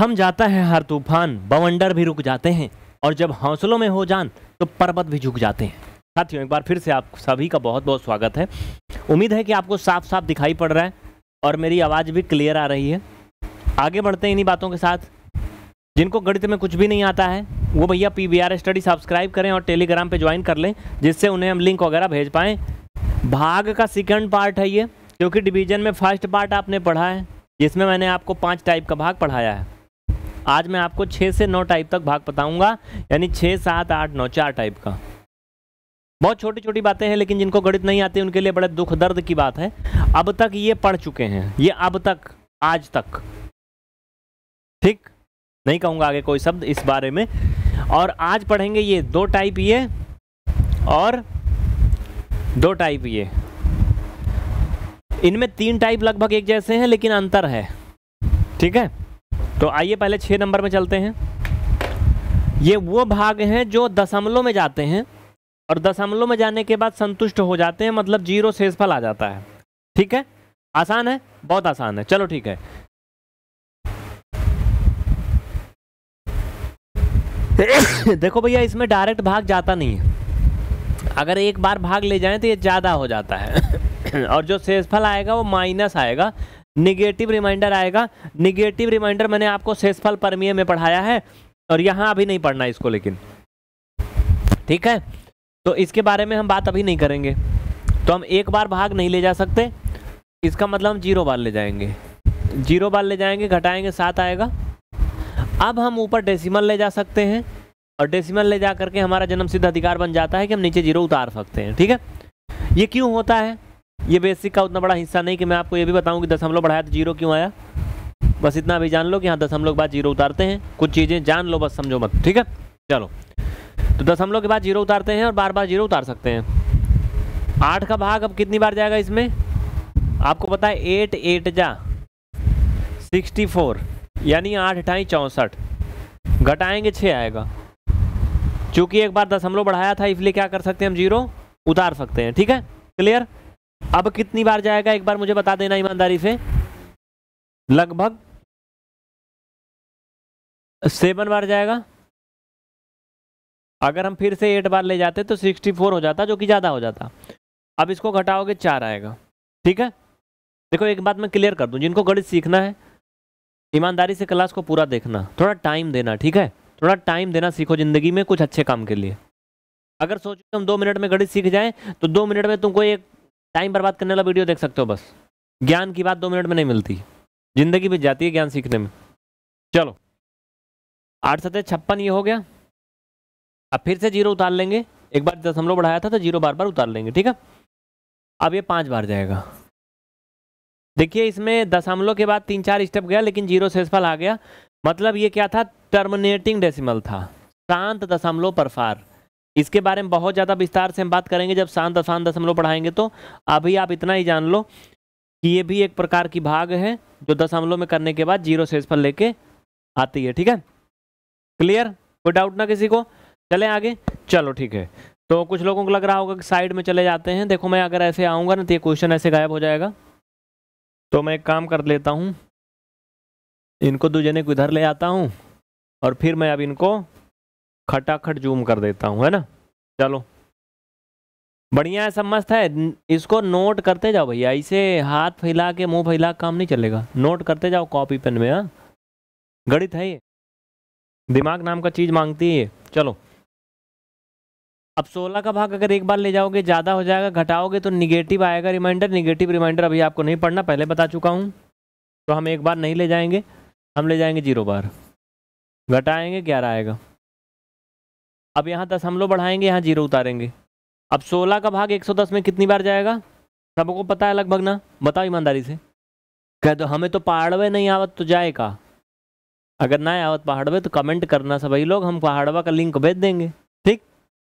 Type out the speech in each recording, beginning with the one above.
थम जाता है हर तूफान बवंडर भी रुक जाते हैं और जब हौसलों में हो जान तो पर्वत भी झुक जाते हैं साथियों एक बार फिर से आप सभी का बहुत बहुत स्वागत है उम्मीद है कि आपको साफ साफ दिखाई पड़ रहा है और मेरी आवाज़ भी क्लियर आ रही है आगे बढ़ते हैं इन्हीं बातों के साथ जिनको गणित में कुछ भी नहीं आता है वो भैया P V R study subscribe करें और टेलीग्राम पे ज्वाइन कर लें जिससे उन्हें हम लिंक वगैरह भेज पाएँ भाग का सेकंड पार्ट है ये क्योंकि डिवीजन में फर्स्ट पार्ट आपने पढ़ा है जिसमें मैंने आपको पांच टाइप का भाग पढ़ाया है आज मैं आपको छः से नौ टाइप तक भाग बताऊंगा यानी छः सात आठ नौ चार टाइप का बहुत छोटी छोटी बातें हैं लेकिन जिनको गणित नहीं आती उनके लिए बड़े दुख दर्द की बात है अब तक ये पढ़ चुके हैं ये अब तक आज तक ठीक नहीं कहूँगा आगे कोई शब्द इस बारे में और आज पढ़ेंगे ये दो टाइप ये और दो टाइप ये इनमें तीन टाइप लगभग एक जैसे हैं लेकिन अंतर है ठीक है तो आइए पहले छः नंबर में चलते हैं ये वो भाग हैं जो दशमलव में जाते हैं और दशमलव में जाने के बाद संतुष्ट हो जाते हैं मतलब जीरो शेषफल आ जाता है ठीक है आसान है बहुत आसान है चलो ठीक है देखो भैया इसमें डायरेक्ट भाग जाता नहीं है अगर एक बार भाग ले जाएं तो ये ज़्यादा हो जाता है और जो शेषफल आएगा वो माइनस आएगा निगेटिव रिमाइंडर आएगा निगेटिव रिमाइंडर मैंने आपको सेसफल परमिय में पढ़ाया है और यहाँ अभी नहीं पढ़ना इसको लेकिन ठीक है तो इसके बारे में हम बात अभी नहीं करेंगे तो हम एक बार भाग नहीं ले जा सकते इसका मतलब हम जीरो बार ले जाएंगे जीरो बार ले जाएंगे घटाएंगे सात आएगा अब हम ऊपर डेसिमल ले जा सकते हैं और डेसिमल ले जा करके हमारा जन्म सिद्ध अधिकार बन जाता है कि हम नीचे जीरो उतार सकते हैं ठीक है ये क्यों होता है ये बेसिक का उतना बड़ा हिस्सा नहीं कि मैं आपको ये भी बताऊँ कि दशमलव बढ़ाया तो जीरो क्यों आया बस इतना भी जान लो कि हाँ दशमलव के बाद जीरो उतारते हैं कुछ चीज़ें जान लो बस समझो मत ठीक है चलो तो दशमलव के बाद जीरो उतारते हैं और बार बार जीरो उतार सकते हैं आठ का भाग अब कितनी बार जाएगा इसमें आपको पता है एट एट जा सिक्सटी फोर यानी आठ अठाई चौंसठ घटाएंगे छः आएगा चूँकि एक बार दशमलव बढ़ाया था इसलिए क्या कर सकते हैं हम जीरो उतार सकते हैं ठीक है क्लियर अब कितनी बार जाएगा एक बार मुझे बता देना ईमानदारी से लगभग सेवन बार जाएगा अगर हम फिर से एट बार ले जाते तो सिक्सटी फोर हो जाता जो कि ज़्यादा हो जाता अब इसको घटाओगे चार आएगा ठीक है देखो एक बात मैं क्लियर कर दूं जिनको गणित सीखना है ईमानदारी से क्लास को पूरा देखना थोड़ा टाइम देना ठीक है थोड़ा टाइम देना सीखो ज़िंदगी में कुछ अच्छे काम के लिए अगर सोचो हम दो मिनट में गणित सीख जाएं तो दो मिनट में तुमको एक टाइम बर्बाद करने वाला वीडियो देख सकते हो बस ज्ञान की बात दो मिनट में नहीं मिलती जिंदगी भी जाती है ज्ञान सीखने में चलो आठ सतह छप्पन ये हो गया अब फिर से जीरो उतार लेंगे एक बार दशमलव बढ़ाया था तो जीरो बार बार उतार लेंगे ठीक है अब ये पाँच बार जाएगा देखिए इसमें दशमलव के बाद तीन चार स्टेप गया लेकिन जीरो शेषफल आ गया मतलब ये क्या था टर्मिनेटिंग डेसिमल था शांत दशमलव परफार इसके बारे में बहुत ज़्यादा विस्तार से हम बात करेंगे जब शांत अशांत दशमलव पढ़ाएंगे तो अभी आप इतना ही जान लो कि ये भी एक प्रकार की भाग है जो दशमलव में करने के बाद जीरो शेष पर लेके आती है ठीक है क्लियर कोई डाउट ना किसी को चले आगे चलो ठीक है तो कुछ लोगों को लग रहा होगा कि साइड में चले जाते हैं देखो मैं अगर ऐसे आऊँगा ना तो ये क्वेश्चन ऐसे गायब हो जाएगा तो मैं एक काम कर लेता हूँ इनको दो जने को इधर ले आता हूँ और फिर मैं अब इनको खटाखट जूम कर देता हूँ है ना चलो बढ़िया है मस्त है इसको नोट करते जाओ भैया इसे हाथ फैला के मुंह फैला काम नहीं चलेगा नोट करते जाओ कॉपी पेन में हाँ गणित है ये दिमाग नाम का चीज़ मांगती है ये चलो अब 16 का भाग अगर एक बार ले जाओगे ज़्यादा हो जाएगा घटाओगे तो निगेटिव आएगा रिमाइंडर निगेटिव रिमाइंडर अभी आपको नहीं पढ़ना पहले बता चुका हूँ तो हम एक बार नहीं ले जाएंगे हम ले जाएंगे जीरो बार घटाएंगे ग्यारह आएगा अब यहाँ दस हम लोग बढ़ाएंगे यहाँ जीरो उतारेंगे अब सोलह का भाग एक सौ दस में कितनी बार जाएगा सबको पता है लगभग ना बताओ ईमानदारी से कह दो हमें तो पहाड़वे नहीं आवत तो जाएगा अगर ना आवत पहाड़वे तो कमेंट करना सभी लोग हम पहाड़वा का लिंक भेज देंगे ठीक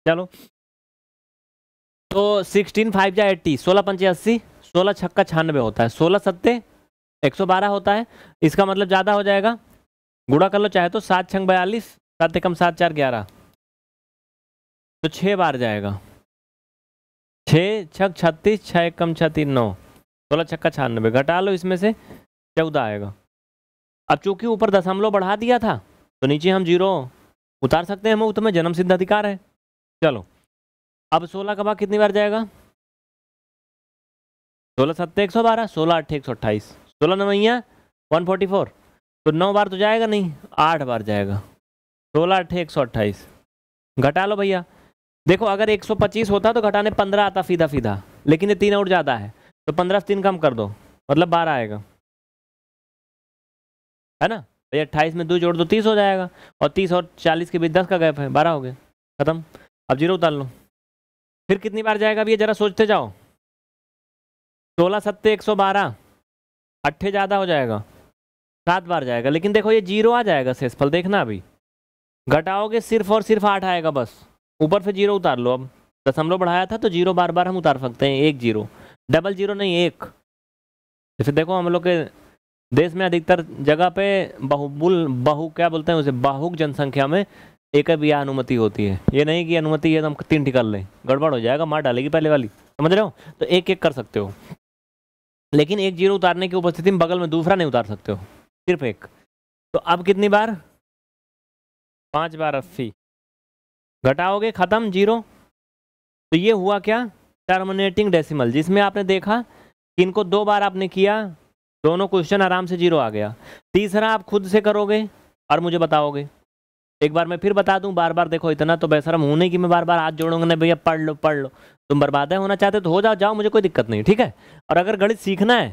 चलो तो सिक्सटीन फाइव या एट्टी सोलह पंचे अस्सी सोलह छक्का छानबे होता है सोलह सत्ते एक सौ बारह होता है इसका मतलब ज़्यादा हो जाएगा गुड़ा कर लो चाहे तो सात छंग बयालीस सात एकम सात चार ग्यारह तो छः बार जाएगा छः छक छत्तीस छः कम छत्तीस नौ सोलह छक्का छियानबे घटा लो इसमें से चौदह आएगा अब चूंकि ऊपर दशमलव बढ़ा दिया था तो नीचे हम जीरो उतार सकते हैं हम उतमें तो जन्म सिद्ध अधिकार है चलो अब सोलह का भाग कितनी बार जाएगा सोलह सत्तर एक सौ बारह सोलह अट्ठे एक सौ अट्ठाईस सोलह नवैया वन फोर्टी फोर तो नौ बार तो जाएगा नहीं आठ बार जाएगा सोलह अट्ठे एक सौ अट्ठाईस घटा लो भैया देखो अगर 125 होता तो घटाने 15 आता सीधा सीधा लेकिन ये तीन और ज़्यादा है तो 15 से तीन कम कर दो मतलब 12 आएगा है ना भाई तो अट्ठाईस में दो जोड़ दो तीस हो जाएगा और तीस और चालीस के बीच दस का गैप है बारह हो गया खत्म अब जीरो उतार लो फिर कितनी बार जाएगा अभी ये जरा सोचते जाओ सोलह सत्ते एक सौ बारह अट्ठे ज़्यादा हो जाएगा सात बार जाएगा लेकिन देखो ये जीरो आ जाएगा शेषफल देखना अभी घटाओगे सिर्फ और सिर्फ आठ आएगा बस ऊपर से जीरो उतार लो अब दशमलव बढ़ाया था तो जीरो बार बार हम उतार सकते हैं एक जीरो डबल जीरो नहीं एक जैसे देखो हम लोग के देश में अधिकतर जगह पे बहुबुल बहु क्या बोलते हैं उसे बाहुक जनसंख्या में एक भी अनुमति होती है ये नहीं कि अनुमति है तो हम तीन ठिकाल लें गड़बड़ हो जाएगा मार डालेगी पहले वाली समझ रहे हो तो एक एक कर सकते हो लेकिन एक जीरो उतारने की उपस्थिति में बगल में दूसरा नहीं उतार सकते हो सिर्फ एक तो अब कितनी बार पाँच बार अस्सी घटाओगे ख़त्म जीरो तो ये हुआ क्या टर्मिनेटिंग डेसिमल जिसमें आपने देखा कि इनको दो बार आपने किया दोनों क्वेश्चन आराम से जीरो आ गया तीसरा आप खुद से करोगे और मुझे बताओगे एक बार मैं फिर बता दूं बार बार देखो इतना तो बेसर हूं नहीं कि मैं बार बार हाथ जोड़ूंगा नहीं भैया पढ़ लो पढ़ लो तुम बर्बाद है होना चाहते तो हो जाओ जाओ मुझे कोई दिक्कत नहीं ठीक है और अगर गणित सीखना है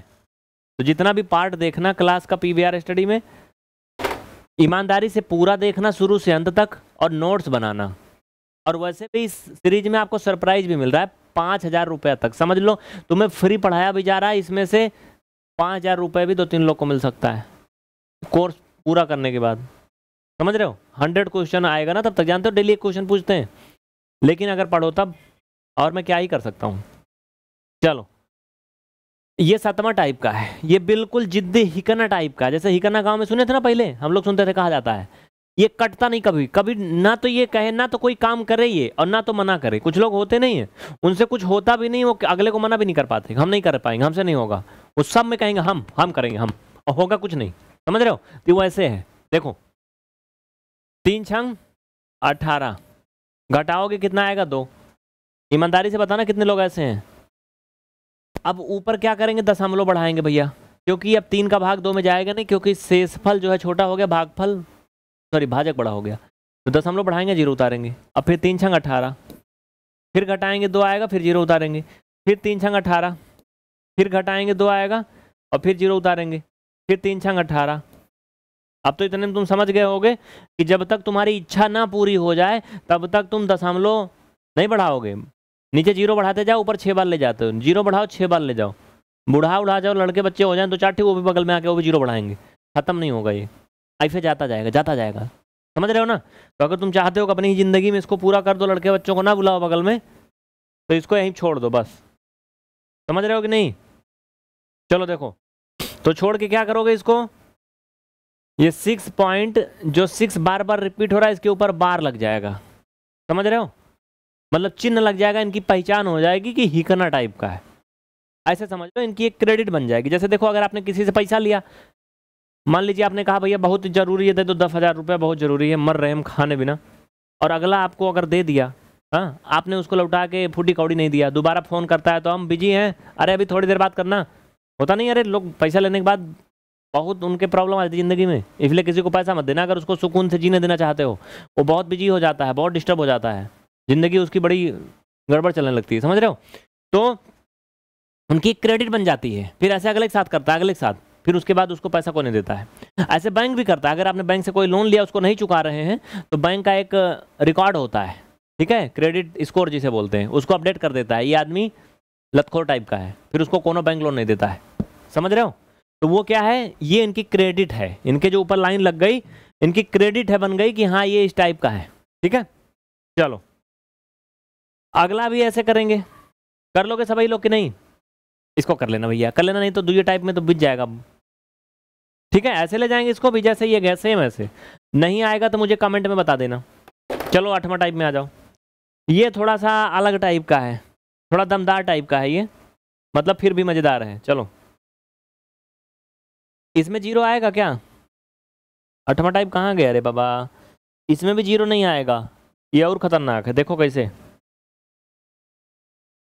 तो जितना भी पार्ट देखना क्लास का पी स्टडी में ईमानदारी से पूरा देखना शुरू से अंत तक और नोट्स बनाना और वैसे भी इस सीरीज में आपको सरप्राइज भी मिल रहा है पाँच हज़ार रुपये तक समझ लो तुम्हें फ्री पढ़ाया भी जा रहा है इसमें से पाँच हज़ार रुपये भी दो तीन लोग को मिल सकता है कोर्स पूरा करने के बाद समझ रहे हो हंड्रेड क्वेश्चन आएगा ना तब तक जानते हो डेली एक क्वेश्चन पूछते हैं लेकिन अगर पढ़ो तब और मैं क्या ही कर सकता हूँ चलो ये सातवां टाइप का है ये बिल्कुल जिद्दी हिकना टाइप का जैसे हिकना गांव में सुने थे ना पहले हम लोग सुनते थे कहा जाता है ये कटता नहीं कभी कभी ना तो ये कहे ना तो कोई काम करे ये और ना तो मना करे कुछ लोग होते नहीं है उनसे कुछ होता भी नहीं वो अगले को मना भी नहीं कर पाते हम नहीं कर पाएंगे हमसे नहीं होगा वो सब में कहेंगे हम हम करेंगे हम और होगा कुछ नहीं समझ रहे हो तो वो ऐसे है देखो तीन छंग अठारह घटाओगे कितना आएगा दो ईमानदारी से बताना कितने लोग ऐसे हैं अब ऊपर क्या करेंगे दशमलव बढ़ाएंगे भैया क्योंकि अब तीन का भाग दो में जाएगा नहीं क्योंकि शेषफल जो है छोटा हो गया भागफल सॉरी भाजक बड़ा हो गया तो दस हम लोग बढ़ाएंगे जीरो उतारेंगे अब फिर तीन छंग अठारह फिर घटाएंगे दो आएगा फिर जीरो उतारेंगे फिर तीन छंग अठारह फिर घटाएंगे दो आएगा और फिर जीरो उतारेंगे फिर तीन छंग अठारह अब तो इतने में तुम समझ गए होगे कि जब तक तुम्हारी इच्छा ना पूरी हो जाए तब तक तुम दशमलव नहीं बढ़ाओगे नीचे जीरो बढ़ाते जाओ ऊपर छः बार ले जाते हो जीरो बढ़ाओ छः बार ले जाओ बुढ़ा उढ़ा जाओ लड़के बच्चे हो जाए तो चार ठीक वो भी बगल में आके वो भी जीरो बढ़ाएंगे खत्म नहीं होगा ये ऐसे जाता जाएगा जाता जाएगा समझ रहे हो ना तो अगर तुम चाहते हो कि अपनी ज़िंदगी में इसको पूरा कर दो लड़के बच्चों को ना बुलाओ बगल में तो इसको यहीं छोड़ दो बस समझ रहे हो कि नहीं चलो देखो तो छोड़ के क्या करोगे इसको ये सिक्स पॉइंट जो सिक्स बार बार रिपीट हो रहा है इसके ऊपर बार लग जाएगा समझ रहे हो मतलब चिन्ह लग जाएगा इनकी पहचान हो जाएगी कि हिकना टाइप का है ऐसे समझ लो इनकी एक क्रेडिट बन जाएगी जैसे देखो अगर आपने किसी से पैसा लिया मान लीजिए आपने कहा भैया बहुत ज़रूरी है दे दो दस हज़ार रुपये बहुत ज़रूरी है मर रहे हम खाने बिना और अगला आपको अगर दे दिया हाँ आपने उसको लौटा के फूटी कौड़ी नहीं दिया दोबारा फ़ोन करता है तो हम बिजी हैं अरे अभी थोड़ी देर बात करना होता नहीं अरे लोग पैसा लेने के बाद बहुत उनके प्रॉब्लम आती है ज़िंदगी में इसलिए किसी को पैसा मत देना अगर उसको सुकून से जीने देना चाहते हो वो बहुत बिजी हो जाता है बहुत डिस्टर्ब हो जाता है ज़िंदगी उसकी बड़ी गड़बड़ चलने लगती है समझ रहे हो तो उनकी क्रेडिट बन जाती है फिर ऐसे अगले के साथ करता है अगले के साथ फिर उसके बाद उसको पैसा कौन देता है ऐसे बैंक भी करता है अगर आपने बैंक से कोई लोन लिया उसको नहीं चुका रहे हैं तो बैंक का एक रिकॉर्ड होता है ठीक है क्रेडिट स्कोर जिसे बोलते हैं उसको अपडेट कर देता है ये आदमी लतखोर टाइप का है फिर उसको कोनो बैंक लोन नहीं देता है समझ रहे हो तो वो क्या है ये इनकी क्रेडिट है इनके जो ऊपर लाइन लग गई इनकी क्रेडिट है बन गई कि हाँ ये इस टाइप का है ठीक है चलो अगला भी ऐसे करेंगे कर लोगे सभी लोग कि नहीं इसको कर लेना भैया कर लेना नहीं तो दूसरे टाइप में तो बिज जाएगा ठीक है ऐसे ले जाएंगे इसको भी जैसे ये गए सेम ऐसे नहीं आएगा तो मुझे कमेंट में बता देना चलो आठवां टाइप में आ जाओ ये थोड़ा सा अलग टाइप का है थोड़ा दमदार टाइप का है ये मतलब फिर भी मज़ेदार है चलो इसमें जीरो आएगा क्या अठवा टाइप कहाँ गया अरे बाबा इसमें भी जीरो नहीं आएगा ये और ख़तरनाक है देखो कैसे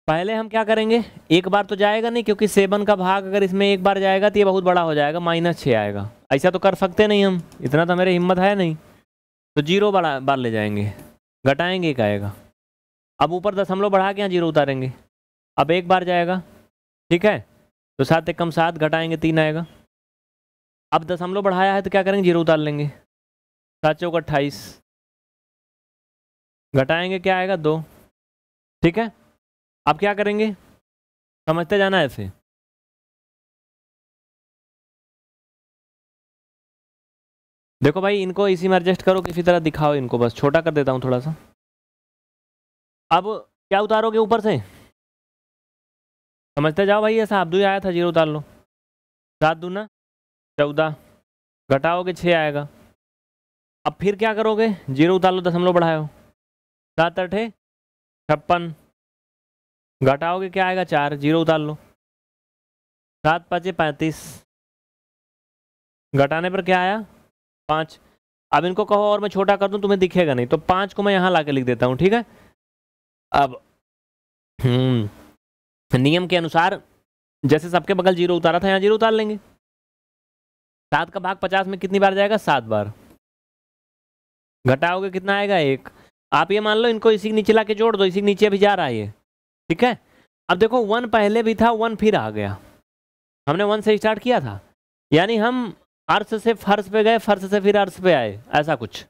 पहले हम क्या करेंगे एक बार तो जाएगा नहीं क्योंकि सेवन का भाग अगर इसमें एक बार जाएगा तो ये बहुत बड़ा हो जाएगा माइनस छः आएगा ऐसा तो कर सकते नहीं हम इतना तो मेरे हिम्मत है नहीं तो जीरो बढ़ा बार ले जाएंगे घटाएंगे एक आएगा अब ऊपर दशमलव बढ़ा के यहाँ जीरो उतारेंगे अब एक बार जाएगा ठीक है तो सात एक कम सात घटाएंगे तीन आएगा अब दशमलव बढ़ाया है तो क्या करेंगे जीरो उतार लेंगे सात चौक अट्ठाईस घटाएंगे क्या आएगा दो ठीक है आप क्या करेंगे समझते जाना ऐसे देखो भाई इनको इसी में एडजस्ट करो किसी तरह दिखाओ इनको बस छोटा कर देता हूँ थोड़ा सा अब क्या उतारोगे ऊपर से समझते जाओ भाई ऐसा आप दू आया था जीरो उतार लो सात दू ना चौदह घटाओगे छः आएगा अब फिर क्या करोगे जीरो उतार लो दशमलव बढ़ाओ सात अठे छप्पन घटाओगे क्या आएगा चार जीरो उतार लो सात पचे पैंतीस घटाने पर क्या आया पाँच अब इनको कहो और मैं छोटा कर दूँ तुम्हें दिखेगा नहीं तो पाँच को मैं यहाँ ला लिख देता हूँ ठीक है अब हम्म, नियम के अनुसार जैसे सबके बगल जीरो उतारा था यहाँ जीरो उतार लेंगे सात का भाग पचास में कितनी बार जाएगा सात बार घटाओगे कितना आएगा एक आप ये मान लो इनको इसी के नीचे ला के जोड़ दो इसी के नीचे अभी जा रहा है ये ठीक है अब देखो वन पहले भी था वन फिर आ गया हमने वन से स्टार्ट किया था यानी हम अर्श से फर्श पे गए फर्श से फिर अर्श पे आए ऐसा कुछ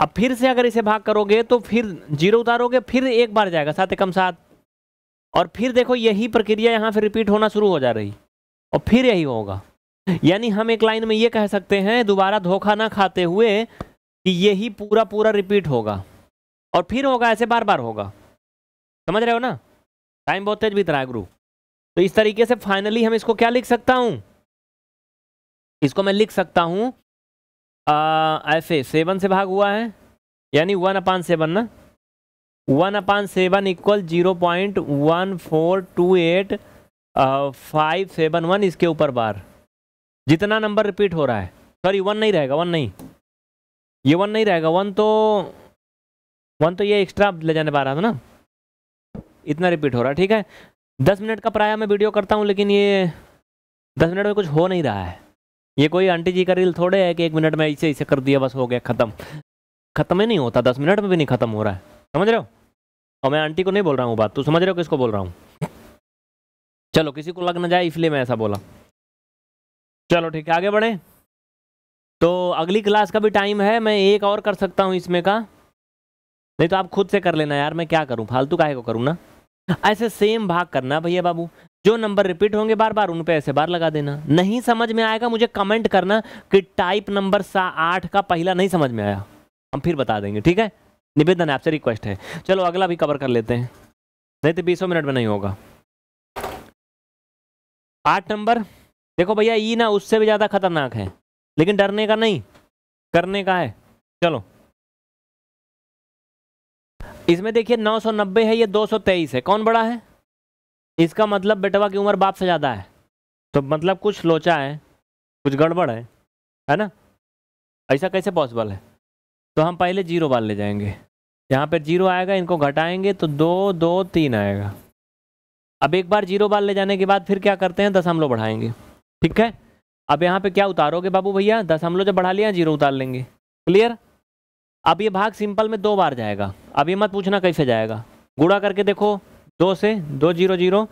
अब फिर से अगर इसे भाग करोगे तो फिर जीरो उतारोगे फिर एक बार जाएगा सात एकम सात और फिर देखो यही प्रक्रिया यहाँ फिर रिपीट होना शुरू हो जा रही और फिर यही होगा यानी हम एक लाइन में ये कह सकते हैं दोबारा धोखा ना खाते हुए कि यही पूरा पूरा रिपीट होगा और फिर होगा ऐसे बार बार होगा समझ रहे हो ना टाइम बहुत तेज बीत रहा है गुरु तो इस तरीके से फाइनली हम इसको क्या लिख सकता हूँ इसको मैं लिख सकता हूँ ऐसे सेवन से भाग हुआ है यानी वन अपान सेवन ना one upon seven equal zero point one four two eight five seven one इसके ऊपर बार जितना नंबर रिपीट हो रहा है सॉरी वन नहीं रहेगा वन नहीं ये वन नहीं रहेगा वन तो वन तो ये एक्स्ट्रा ले जाने पा रहा था ना इतना रिपीट हो रहा है ठीक है दस मिनट का प्राय मैं वीडियो करता हूँ लेकिन ये दस मिनट में कुछ हो नहीं रहा है ये कोई आंटी जी का रील थोड़े है कि एक मिनट में इसे इसे कर दिया बस हो गया ख़त्म ख़त्म ही नहीं होता दस मिनट में भी नहीं ख़त्म हो रहा है समझ रहे हो और मैं आंटी को नहीं बोल रहा हूँ बात तू समझ रहे हो किसको बोल रहा हूँ चलो किसी को लग ना जाए इसलिए मैं ऐसा बोला चलो ठीक है आगे बढ़े तो अगली क्लास का भी टाइम है मैं एक और कर सकता हूँ इसमें का नहीं तो आप खुद से कर लेना यार मैं क्या करूँ फालतू काहे को करूँ ना ऐसे सेम भाग करना भैया बाबू जो नंबर रिपीट होंगे बार बार उन पे ऐसे बार लगा देना नहीं समझ में आएगा मुझे कमेंट करना कि टाइप नंबर सा आठ का पहला नहीं समझ में आया हम फिर बता देंगे ठीक है निवेदन आपसे रिक्वेस्ट है चलो अगला भी कवर कर लेते हैं नहीं तो बीसों मिनट में नहीं होगा आठ नंबर देखो भैया ई ना उससे भी ज़्यादा खतरनाक है लेकिन डरने का नहीं करने का है चलो इसमें देखिए 990 है ये 223 है कौन बड़ा है इसका मतलब बेटवा की उम्र बाप से ज़्यादा है तो मतलब कुछ लोचा है कुछ गड़बड़ है है ना ऐसा कैसे पॉसिबल है तो हम पहले जीरो बाल ले जाएंगे यहाँ पर जीरो आएगा इनको घटाएंगे तो दो दो तीन आएगा अब एक बार जीरो बाल ले जाने के बाद फिर क्या करते हैं दशमलव बढ़ाएंगे ठीक है अब यहाँ पे क्या उतारोगे बाबू भैया दशमलव जब बढ़ा लिया जीरो उतार लेंगे क्लियर अब ये भाग सिंपल में दो बार जाएगा अब ये मत पूछना कैसे जाएगा गुड़ा करके देखो दो से दो जीरो जीरो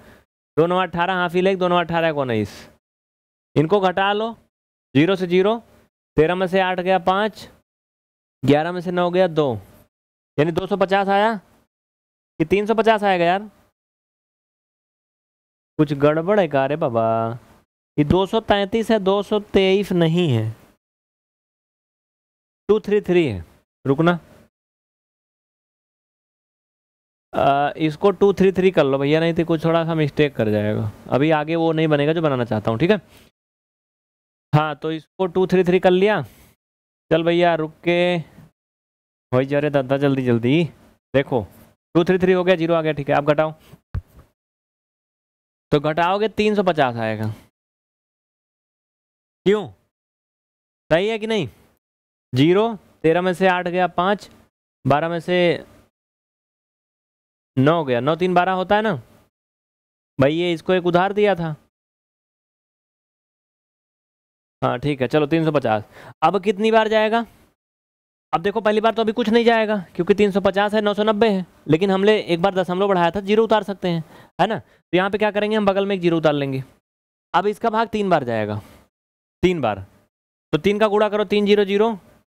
दोनों अट्ठारह हाफिल एक दोनों अट्ठारह को उन्नीस इनको घटा लो जीरो से जीरो तेरह में से आठ गया पाँच ग्यारह में से नौ गया दो यानी दो सौ पचास आया कि तीन सौ पचास आएगा यार कुछ गड़बड़ है का रे बाबा ये दो सौ तैंतीस है दो सौ तेईस नहीं है टू थ्री थ्री है रुकना आ, इसको टू थ्री थ्री कर लो भैया नहीं तो कुछ थोड़ा सा मिस्टेक कर जाएगा अभी आगे वो नहीं बनेगा जो बनाना चाहता हूँ ठीक है हाँ तो इसको टू थ्री थ्री कर लिया चल भैया रुक के भाई जा रहे दादा जल्दी जल्दी देखो टू थ्री थ्री हो गया जीरो आ गया ठीक है आप घटाओ तो घटाओगे तीन सौ पचास आएगा क्यों सही है कि नहीं जीरो तेरह में से आठ गया पाँच बारह में से नौ गया नौ तीन बारह होता है ना भाई ये इसको एक उधार दिया था हाँ ठीक है चलो तीन सौ पचास अब कितनी बार जाएगा अब देखो पहली बार तो अभी कुछ नहीं जाएगा क्योंकि तीन सौ पचास है नौ सौ नब्बे है लेकिन हमने एक बार दशमलव बढ़ाया था जीरो उतार सकते हैं है ना तो यहाँ पे क्या करेंगे हम बगल में एक जीरो उतार लेंगे अब इसका भाग तीन बार जाएगा तीन बार तो तीन का गुड़ा करो तीन जीरो जीरो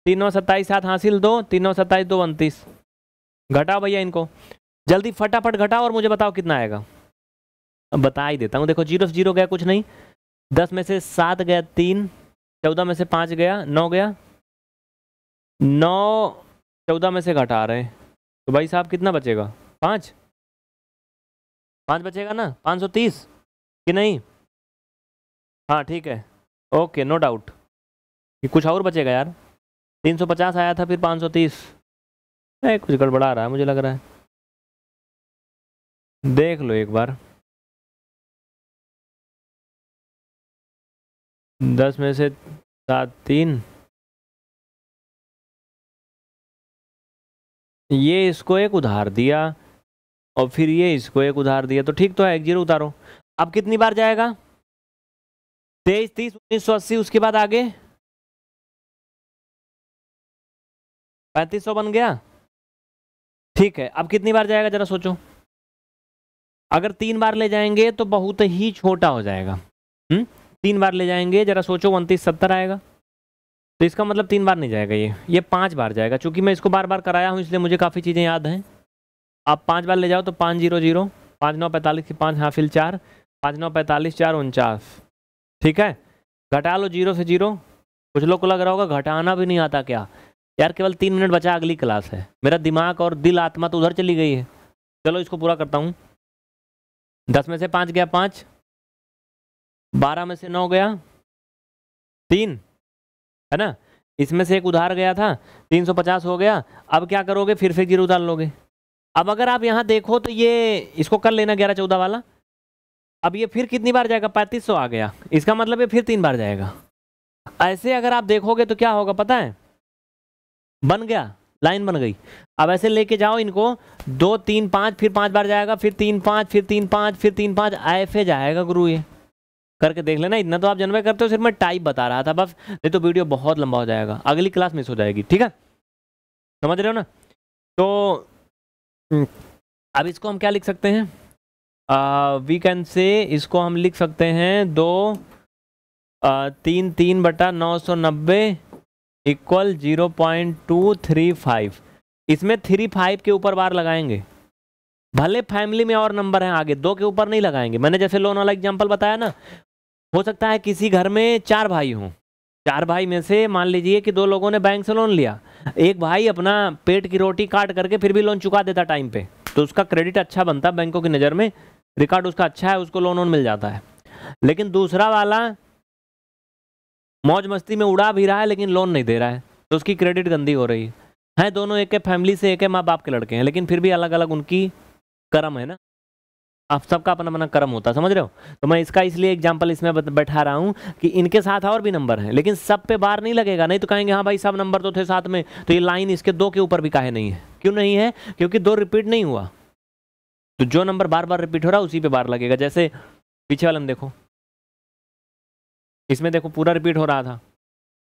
तीनों सत्ताईस सात हासिल दो तीनों सत्ताईस दो उनतीस घटाओ भैया इनको जल्दी फटाफट घटाओ और मुझे बताओ कितना आएगा बता ही देता हूँ देखो जीरो से जीरो गया कुछ नहीं दस में से सात गया तीन चौदह में से पाँच गया नौ गया नौ चौदह में से घटा रहे हैं तो भाई साहब कितना बचेगा पाँच पाँच बचेगा ना पाँच सौ तीस कि नहीं हाँ ठीक है ओके नो डाउट ये कुछ और बचेगा यार तीन सौ पचास आया था फिर पाँच सौ तीस कुछ गड़बड़ा रहा है मुझे लग रहा है देख लो एक बार दस में से सात तीन ये इसको एक उधार दिया और फिर ये इसको एक उधार दिया तो ठीक तो है एक जीरो उतारो अब कितनी बार जाएगा तेईस तीस उन्नीस सौ अस्सी उसके बाद आगे पैंतीस सौ बन गया ठीक है अब कितनी बार जाएगा जरा सोचो अगर तीन बार ले जाएंगे तो बहुत ही छोटा हो जाएगा हम्म तीन बार ले जाएंगे जरा सोचो उनतीस सत्तर आएगा तो इसका मतलब तीन बार नहीं जाएगा ये ये पांच बार जाएगा चूंकि मैं इसको बार बार कराया हूँ इसलिए मुझे काफ़ी चीज़ें याद हैं आप पांच बार ले जाओ तो पाँच जीरो जीरो पाँच नौ पैंतालीस की पाँच हाफिल चार पाँच नौ पैंतालीस चार उनचास ठीक है घटा लो जीरो से जीरो कुछ लोग को लग रहा होगा घटाना भी नहीं आता क्या यार केवल तीन मिनट बचा अगली क्लास है मेरा दिमाग और दिल आत्मा तो उधर चली गई है चलो इसको पूरा करता हूँ दस में से पाँच गया पाँच बारह में से नौ गया तीन है ना इसमें से एक उधार गया था तीन सौ पचास हो गया अब क्या करोगे फिर से जीरो उधार लोगे अब अगर आप यहाँ देखो तो ये इसको कर लेना ग्यारह चौदह वाला अब ये फिर कितनी बार जाएगा पैंतीस सौ आ गया इसका मतलब ये फिर तीन बार जाएगा ऐसे अगर आप देखोगे तो क्या होगा पता है बन गया लाइन बन गई अब ऐसे लेके जाओ इनको दो तीन पाँच फिर पाँच बार जाएगा फिर तीन पाँच फिर तीन पाँच फिर तीन पाँच ऐसे जाएगा गुरु ये करके देख लेना इतना तो आप जन्मे करते हो सिर्फ मैं टाइप बता रहा था बस नहीं तो वीडियो बहुत लंबा हो जाएगा अगली क्लास मिस हो जाएगी ठीक है समझ रहे हो ना तो हम्म, अब इसको हम क्या लिख सकते हैं वी कैन से इसको हम लिख सकते हैं दो आ, तीन तीन बटा नौ सौ नब्बे equal zero point two three five इसमें थ्री फाइव के ऊपर बार लगाएंगे भले फैमिली में और नंबर हैं आगे दो के ऊपर नहीं लगाएंगे मैंने जैसे लोन वाला एग्जाम्पल बताया ना हो सकता है किसी घर में चार भाई हों चार भाई में से मान लीजिए कि दो लोगों ने बैंक से लोन लिया एक भाई अपना पेट की रोटी काट करके फिर भी लोन चुका देता टाइम पे तो उसका क्रेडिट अच्छा बनता बैंकों की नज़र में रिकॉर्ड उसका अच्छा है उसको लोन वोन मिल जाता है लेकिन दूसरा वाला मौज मस्ती में उड़ा भी रहा है लेकिन लोन नहीं दे रहा है तो उसकी क्रेडिट गंदी हो रही है हैं दोनों एक के फैमिली से एक है माँ बाप के लड़के हैं लेकिन फिर भी अलग अलग उनकी कर्म है ना आप सबका अपना अपना कर्म होता है समझ रहे हो तो मैं इसका इसलिए एग्जाम्पल इसमें बैठा रहा हूँ कि इनके साथ और भी नंबर हैं लेकिन सब पे बार नहीं लगेगा नहीं तो कहेंगे हाँ भाई सब नंबर तो थे साथ में तो ये लाइन इसके दो के ऊपर भी काहे नहीं है क्यों नहीं है क्योंकि दो रिपीट नहीं हुआ तो जो नंबर बार बार रिपीट हो रहा है उसी पे बार लगेगा जैसे पीछे वाले हम देखो इसमें देखो पूरा रिपीट हो रहा था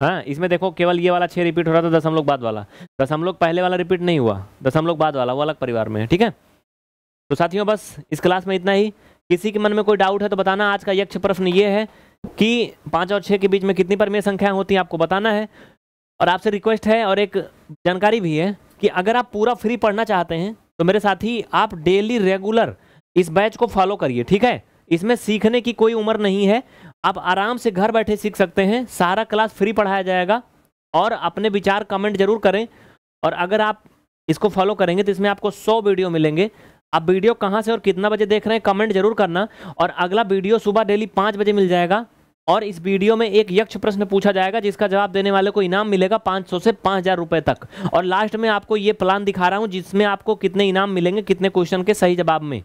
हाँ इसमें देखो केवल ये वाला छः रिपीट हो रहा था लोग बाद वाला लोग पहले वाला रिपीट नहीं हुआ लोग बाद वाला वो अलग परिवार में है ठीक है तो साथियों बस इस क्लास में इतना ही किसी के मन में कोई डाउट है तो बताना आज का यक्ष प्रश्न ये है कि पाँच और छः के बीच में कितनी परमेय संख्याएं होती हैं आपको बताना है और आपसे रिक्वेस्ट है और एक जानकारी भी है कि अगर आप पूरा फ्री पढ़ना चाहते हैं तो मेरे साथी आप डेली रेगुलर इस बैच को फॉलो करिए ठीक है इसमें सीखने की कोई उम्र नहीं है आप आराम से घर बैठे सीख सकते हैं सारा क्लास फ्री पढ़ाया जाएगा और अपने विचार कमेंट जरूर करें और अगर आप इसको फॉलो करेंगे तो इसमें आपको सौ वीडियो मिलेंगे आप वीडियो कहाँ से और कितना बजे देख रहे हैं कमेंट जरूर करना और अगला वीडियो सुबह डेली पाँच बजे मिल जाएगा और इस वीडियो में एक यक्ष प्रश्न पूछा जाएगा जिसका जवाब देने वाले को इनाम मिलेगा 500 से 5000 रुपए तक और लास्ट में आपको ये प्लान दिखा रहा हूँ जिसमें आपको कितने इनाम मिलेंगे कितने क्वेश्चन के सही जवाब में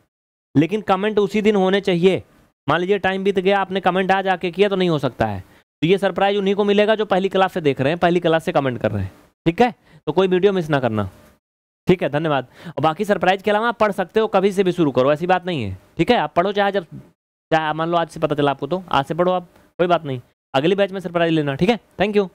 लेकिन कमेंट उसी दिन होने चाहिए मान लीजिए टाइम बीत गया आपने कमेंट आज आके किया तो नहीं हो सकता है तो ये सरप्राइज उन्हीं को मिलेगा जो पहली क्लास से देख रहे हैं पहली क्लास से कमेंट कर रहे हैं ठीक है तो कोई वीडियो मिस ना करना ठीक है धन्यवाद और बाकी सरप्राइज के अलावा आप पढ़ सकते हो कभी से भी शुरू करो ऐसी बात नहीं है ठीक है आप पढ़ो चाहे जब चाहे मान लो आज से पता चला आपको तो आज से पढ़ो आप कोई बात नहीं अगली बैच में सरप्राइज लेना ठीक है थैंक यू